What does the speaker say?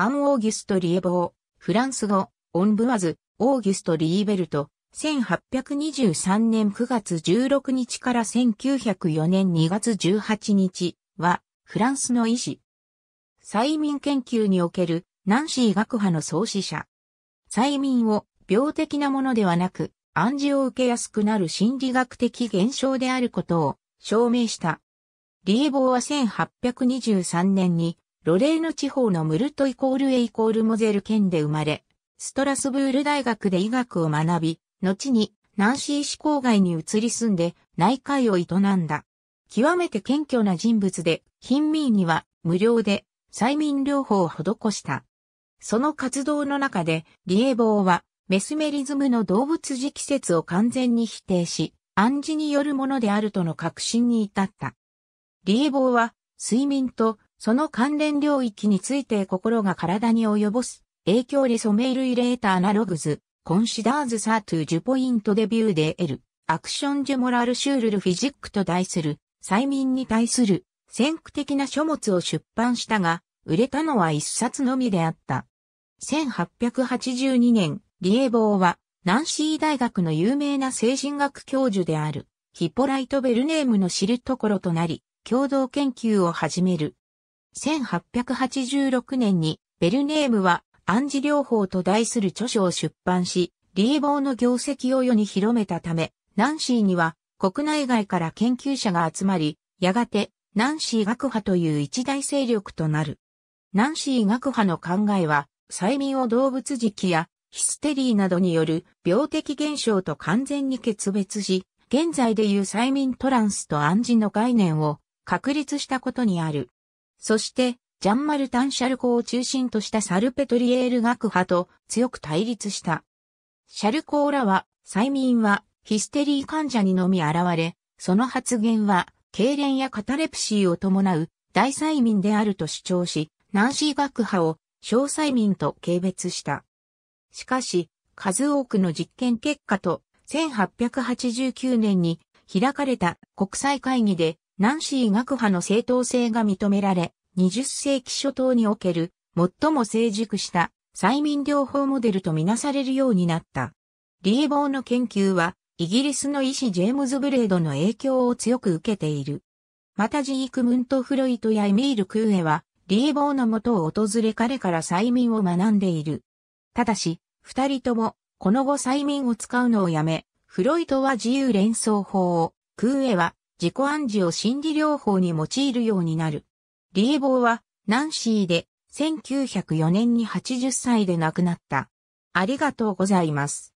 アン・オーギュスト・リエボー、フランス語、オン・ブワズ、オーギュスト・リーベルト、1823年9月16日から1904年2月18日は、フランスの医師。催眠研究における、ナンシー学派の創始者。催眠を、病的なものではなく、暗示を受けやすくなる心理学的現象であることを、証明した。リエボーは1823年に、ロレーヌ地方のムルトイコールエイコールモゼル県で生まれ、ストラスブール大学で医学を学び、後にナンシー市郊外に移り住んで内科医を営んだ。極めて謙虚な人物で、貧民には無料で催眠療法を施した。その活動の中で、リエボーはメスメリズムの動物磁気説を完全に否定し、暗示によるものであるとの確信に至った。リエボーは睡眠とその関連領域について心が体に及ぼす影響リソメールイレーターナログズ、コンシダーズサートゥジュポイントデビューで得る、アクションジュモラルシュールルフィジックと題する、催眠に対する、先駆的な書物を出版したが、売れたのは一冊のみであった。1882年、リエボーは、ナンシー大学の有名な精神学教授である、ヒポライト・ベルネームの知るところとなり、共同研究を始める。1886年にベルネームは暗示療法と題する著書を出版し、リーボーの業績を世に広めたため、ナンシーには国内外から研究者が集まり、やがてナンシー学派という一大勢力となる。ナンシー学派の考えは、催眠を動物磁やヒステリーなどによる病的現象と完全に決別し、現在でいう催眠トランスと暗示の概念を確立したことにある。そして、ジャンマルタン・シャルコを中心としたサルペトリエール学派と強く対立した。シャルコーらは、催眠はヒステリー患者にのみ現れ、その発言は、痙攣やカタレプシーを伴う大催眠であると主張し、ナンシー学派を小催眠と軽蔑した。しかし、数多くの実験結果と、1889年に開かれた国際会議でナンシー学派の正当性が認められ、20世紀初頭における最も成熟した催眠療法モデルとみなされるようになった。リエボーの研究は、イギリスの医師ジェームズ・ブレードの影響を強く受けている。またジーク・ムント・フロイトやエミール・クーエは、リエボーのもとを訪れ彼から催眠を学んでいる。ただし、二人とも、この後催眠を使うのをやめ、フロイトは自由連想法を、クーエは自己暗示を心理療法に用いるようになる。リエボーは、ナンシーで、1904年に80歳で亡くなった。ありがとうございます。